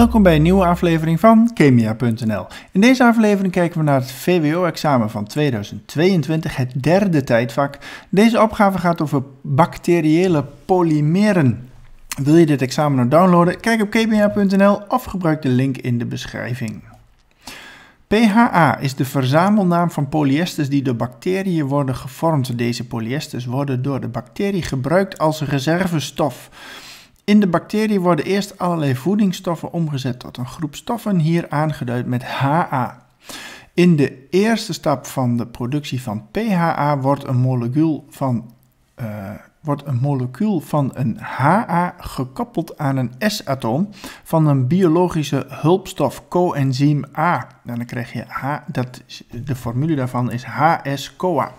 Welkom bij een nieuwe aflevering van Chemia.nl. In deze aflevering kijken we naar het VWO-examen van 2022, het derde tijdvak. Deze opgave gaat over bacteriële polymeren. Wil je dit examen nou downloaden? Kijk op Chemia.nl of gebruik de link in de beschrijving. PHA is de verzamelnaam van polyesters die door bacteriën worden gevormd. Deze polyesters worden door de bacterie gebruikt als reservestof. In de bacterie worden eerst allerlei voedingsstoffen omgezet tot een groep stoffen, hier aangeduid met HA. In de eerste stap van de productie van PHA wordt een molecuul van, eh, wordt een, molecuul van een HA gekoppeld aan een S-atoom van een biologische hulpstof coenzym A. Nou, dan krijg je H, dat de formule daarvan is HS-CoA.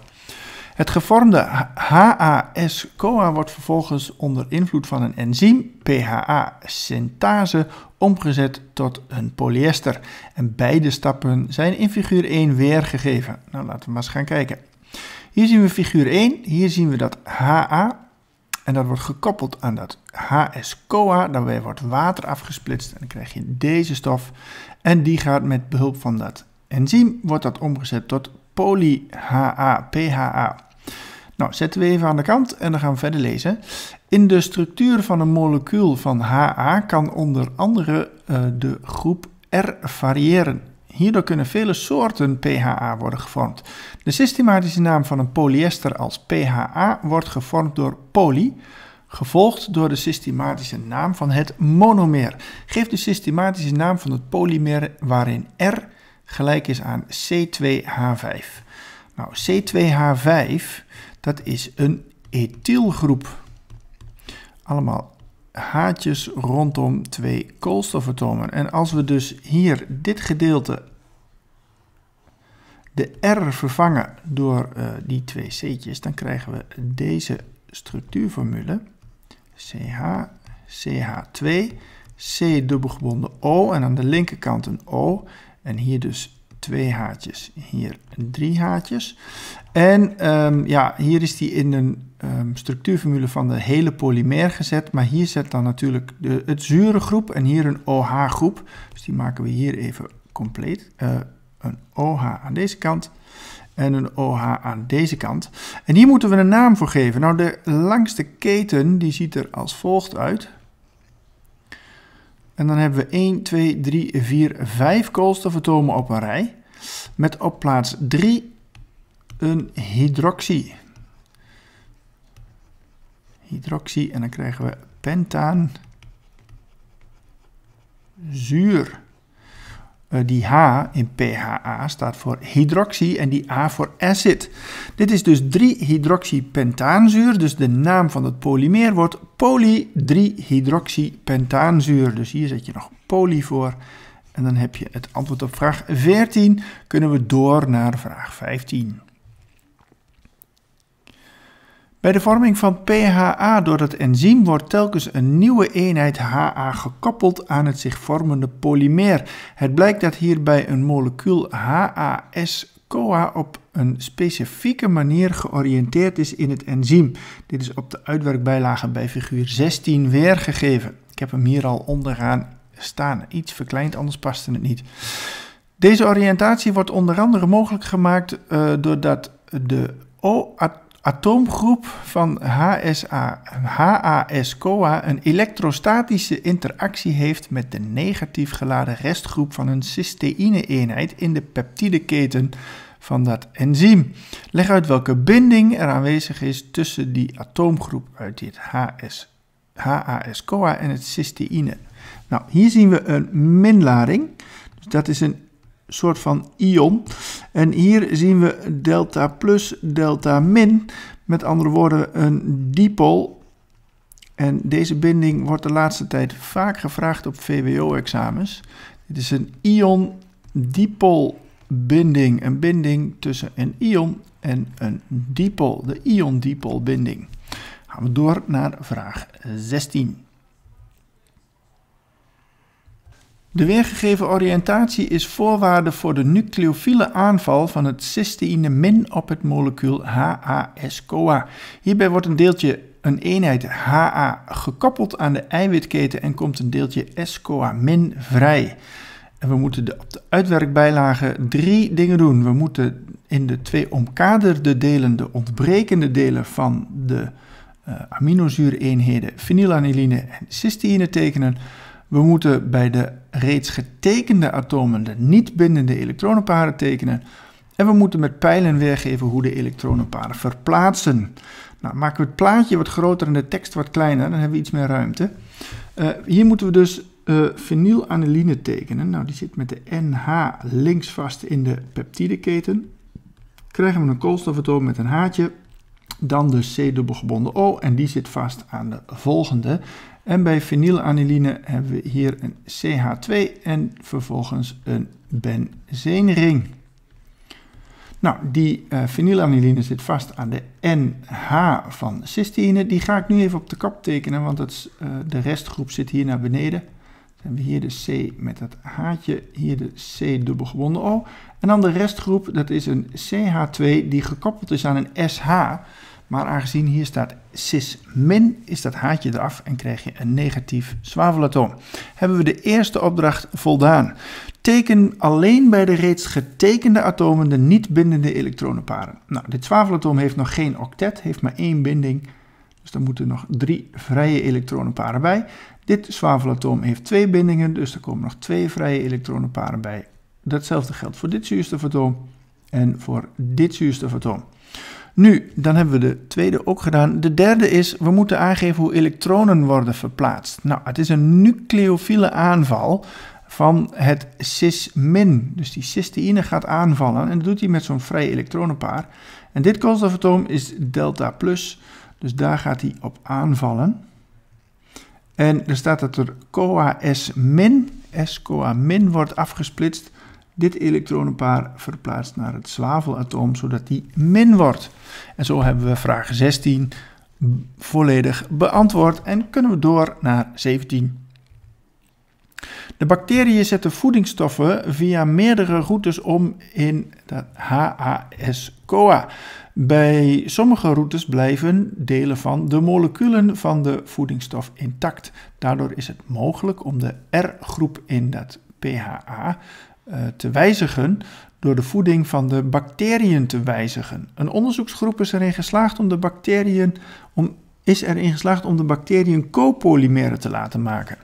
Het gevormde HAS-CoA wordt vervolgens onder invloed van een enzym, PHA-synthase, omgezet tot een polyester. En beide stappen zijn in figuur 1 weergegeven. Nou, laten we maar eens gaan kijken. Hier zien we figuur 1, hier zien we dat HA en dat wordt gekoppeld aan dat HS-CoA. Daarbij wordt water afgesplitst en dan krijg je deze stof. En die gaat met behulp van dat enzym, wordt dat omgezet tot poly-HA, PHA. Nou, zetten we even aan de kant en dan gaan we verder lezen. In de structuur van een molecuul van HA kan onder andere eh, de groep R variëren. Hierdoor kunnen vele soorten PHA worden gevormd. De systematische naam van een polyester als PHA wordt gevormd door poly, gevolgd door de systematische naam van het monomer. Geef de systematische naam van het polymer waarin R gelijk is aan C2H5. Nou, C2H5, dat is een ethylgroep. Allemaal haartjes rondom twee koolstofatomen. En als we dus hier dit gedeelte, de R, vervangen door eh, die twee C'tjes, dan krijgen we deze structuurformule. CH, CH2, C dubbelgebonden O en aan de linkerkant een O. En hier dus twee haartjes. Hier drie haartjes. En ehm, ja, hier is die in een ehm, structuurformule van de hele polymer gezet. Maar hier zet dan natuurlijk de, het zure groep en hier een OH-groep. Dus die maken we hier even compleet. Eh, een OH aan deze kant en een OH aan deze kant. En hier moeten we een naam voor geven. Nou, de langste keten die ziet er als volgt uit. En dan hebben we 1, 2, 3, 4, 5 koolstofatomen op een rij. Met op plaats 3 een hydroxy. Hydroxy en dan krijgen we pentaan. Zuur. Eh, die H in PHA staat voor hydroxy en die A voor acid. Dit is dus 3-hydroxypentaanzuur, dus de naam van het polymeer wordt poly-3-hydroxypentaanzuur. Dus hier zet je nog poly voor en dan heb je het antwoord op vraag 14. Kunnen we door naar vraag 15. Bij de vorming van PHA door het enzym wordt telkens een nieuwe eenheid HA gekoppeld aan het zich vormende polymeer. Het blijkt dat hierbij een molecuul HAS-CoA op een specifieke manier georiënteerd is in het enzym. Dit is op de uitwerkbijlage bij figuur 16 weergegeven. Ik heb hem hier al onderaan staan, iets verkleind, anders paste het niet. Deze oriëntatie wordt onder andere mogelijk gemaakt eh, doordat de O-atom atoomgroep van HSA, HAS-CoA een elektrostatische interactie heeft met de negatief geladen restgroep van een cysteïne-eenheid in de peptideketen van dat enzym. Leg uit welke binding er aanwezig is tussen die atoomgroep uit dit HS, HAS-CoA en het cysteïne. Nou, hier zien we een minlading. Dus dat is een soort van ion. En hier zien we delta plus, delta min. Met andere woorden een dipol. En deze binding wordt de laatste tijd vaak gevraagd op VWO-examens. Dit is een ion-dipol-binding. Een binding tussen een ion en een dipol. De ion-dipol-binding. Gaan we door naar vraag 16. De weergegeven oriëntatie is voorwaarde voor de nucleofiele aanval van het cysteïne min op het molecuul HAS-CoA. Hierbij wordt een deeltje, een eenheid HA, gekoppeld aan de eiwitketen en komt een deeltje S-CoA min vrij. En we moeten de, op de uitwerkbijlage drie dingen doen. We moeten in de twee omkaderde delen, de ontbrekende delen van de uh, aminozuureenheden, eenheden, en cysteïne tekenen. We moeten bij de reeds getekende atomen de niet bindende elektronenparen tekenen. En we moeten met pijlen weergeven hoe de elektronenparen verplaatsen. Nou, maken we het plaatje wat groter en de tekst wat kleiner, dan hebben we iets meer ruimte. Eh, hier moeten we dus uh, tekenen. Nou, die zit met de NH links vast in de peptideketen. Krijgen we een koolstofatoom met een haartje. Dan de C-dubbelgebonden O en die zit vast aan de volgende. En bij vinylaniline hebben we hier een CH2 en vervolgens een benzine-ring. Nou, die uh, zit vast aan de NH van cysteïne. Die ga ik nu even op de kap tekenen, want het, eh, de restgroep zit hier naar beneden. Dan hebben we hier de C met dat haartje, hier de C dubbelgebonden O. Oh, en dan de restgroep, dat is een CH2 die gekoppeld is aan een SH. Maar aangezien hier staat cis min, is dat haartje eraf en krijg je een negatief zwavelatoom. Hebben we de eerste opdracht voldaan. Teken alleen bij de reeds getekende atomen de niet bindende elektronenparen. Nou, dit zwavelatoom heeft nog geen octet, heeft maar één binding. Dus er moeten nog drie vrije elektronenparen bij. Dit zwavelatoom heeft twee bindingen, dus er komen nog twee vrije elektronenparen bij. Datzelfde geldt voor dit zuurstofatoom en voor dit zuurstofatoom. Nu, dan hebben we de tweede ook gedaan. De derde is, we moeten aangeven hoe elektronen worden verplaatst. Nou, het is een nucleofiele aanval van het cismin. Dus die cysteïne gaat aanvallen en dat doet hij met zo'n vrij elektronenpaar. En dit koolstofatoom is delta plus, dus daar gaat hij op aanvallen. En er staat dat er CoA S min, S-CoA min wordt afgesplitst dit elektronenpaar verplaatst naar het zwavelatoom, zodat die min wordt. En zo hebben we vraag 16 volledig beantwoord en kunnen we door naar 17. De bacteriën zetten voedingsstoffen via meerdere routes om in dat HAS-CoA. Bij sommige routes blijven delen van de moleculen van de voedingsstof intact. Daardoor is het mogelijk om de R-groep in dat PHA eh, te wijzigen door de voeding van de bacteriën te wijzigen. Een onderzoeksgroep is erin geslaagd om de bacteriën om, is erin geslaagd om de bacteriën copolymeren te laten maken.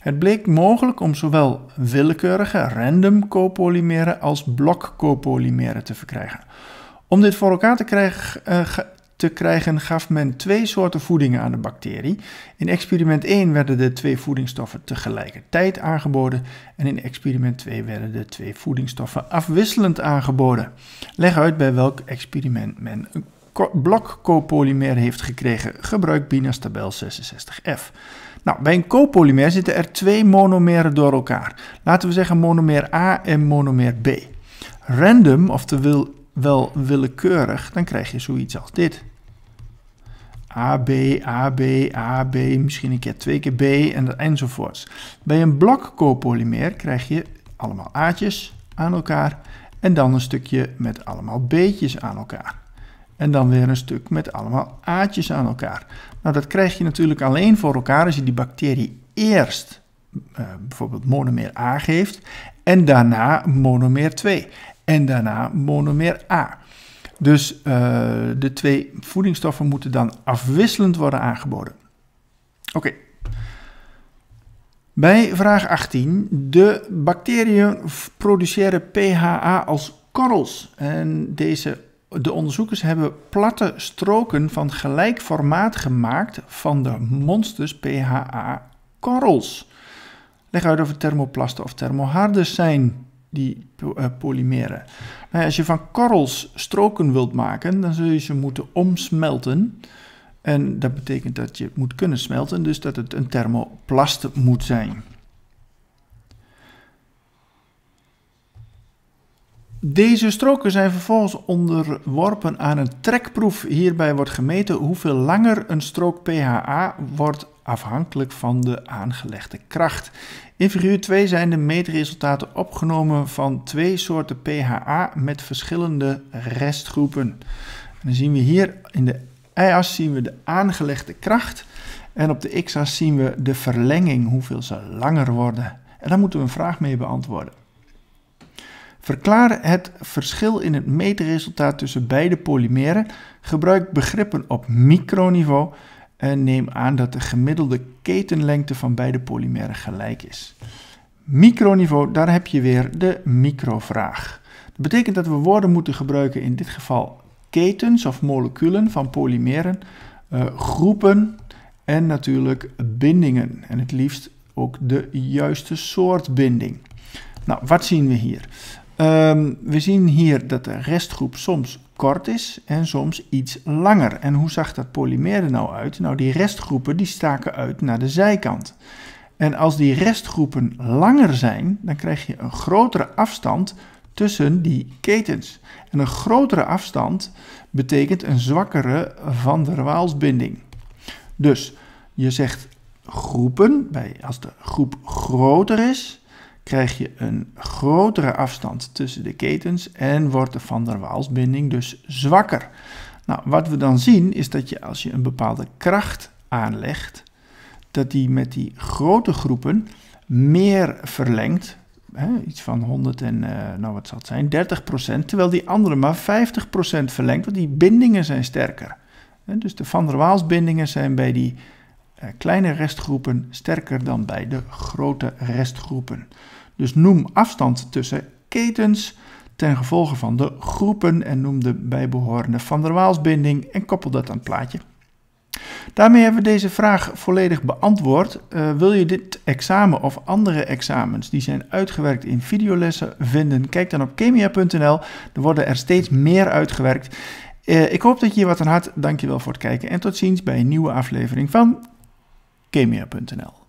Het bleek mogelijk om zowel willekeurige random copolymeren als blok copolymeren te verkrijgen. Om dit voor elkaar te krijgen eh, te krijgen gaf men twee soorten voedingen aan de bacterie. In experiment 1 werden de twee voedingsstoffen tegelijkertijd aangeboden en in experiment 2 werden de twee voedingsstoffen afwisselend aangeboden. Leg uit bij welk experiment men een blok copolymer heeft gekregen. Gebruik Binas tabel 66F. Nou, bij een copolymer zitten er twee monomeren door elkaar. Laten we zeggen monomer A en monomer B. Random, oftewel wel willekeurig, dan krijg je zoiets als dit. AB, AB, AB, misschien een keer twee keer B en, enzovoorts. Bij een blok copolymeer krijg je allemaal A'tjes aan elkaar en dan een stukje met allemaal B'tjes aan elkaar. En dan weer een stuk met allemaal A'tjes aan elkaar. Nou, dat krijg je natuurlijk alleen voor elkaar als je die bacterie eerst eh, bijvoorbeeld monomeer A geeft en daarna monomeer 2 en daarna monomer A. Dus eh, de twee voedingsstoffen moeten dan afwisselend worden aangeboden. Oké. Bij vraag 18. De bacteriën produceren PHA als korrels. En deze, de onderzoekers hebben platte stroken van gelijk formaat gemaakt van de monsters PHA-korrels. Leg uit of het thermoplasten of thermoharders zijn die eh, polymeren. Nou als je van korrels stroken wilt maken, dan zul je ze moeten omsmelten. En dat betekent dat je het moet kunnen smelten, dus dat het een thermoplast moet zijn. Deze stroken zijn vervolgens onderworpen aan een trekproef. Hierbij wordt gemeten hoeveel langer een strook PHA wordt afhankelijk van de aangelegde kracht. In figuur 2 zijn de meetresultaten opgenomen van twee soorten pHA met verschillende restgroepen. dan zien we hier in de y-as zien we de aangelegde kracht en op de x-as zien we de verlenging, hoeveel ze langer worden. En daar moeten we een vraag mee beantwoorden. Verklaar het verschil in het meetresultaat tussen beide polymeren. Gebruik begrippen op microniveau en neem aan dat de gemiddelde ketenlengte van beide polymeren gelijk is. Microniveau, daar heb je weer de microvraag. Dat betekent dat we woorden moeten gebruiken, in dit geval ketens of moleculen van polymeren, eh, groepen en natuurlijk bindingen. En het liefst ook de juiste soort binding. Nou, wat zien we hier? Ehm, we zien hier dat de restgroep soms kort is en soms iets langer. En hoe zag dat polymer er nou uit? Nou, die restgroepen die staken uit naar de zijkant. En als die restgroepen langer zijn, dan krijg je een grotere afstand tussen die ketens. En een grotere afstand betekent een zwakkere van der Waalsbinding. Dus je zegt groepen, bij, als de groep groter is, krijg je een grotere afstand tussen de ketens en wordt de van der binding dus zwakker. Nou, wat we dan zien is dat je als je een bepaalde kracht aanlegt, dat die met die grote groepen meer verlengt, hè, iets van 100 en, eh, nou wat zal het zijn, 30 terwijl die andere maar 50 verlengt, want die bindingen zijn sterker. dus de van der bindingen zijn bij die eh, kleine restgroepen sterker dan bij de grote restgroepen. Dus noem afstand tussen ketens ten gevolge van de groepen en noem de bijbehorende van der Waalsbinding en koppel dat aan het plaatje. Daarmee hebben we deze vraag volledig beantwoord. Eh, wil je dit examen of andere examens die zijn uitgewerkt in videolessen vinden? Kijk dan op chemia.nl. Er worden er steeds meer uitgewerkt. Eh, ik hoop dat je hier wat aan had. Dankjewel voor het kijken en tot ziens bij een nieuwe aflevering van chemia.nl.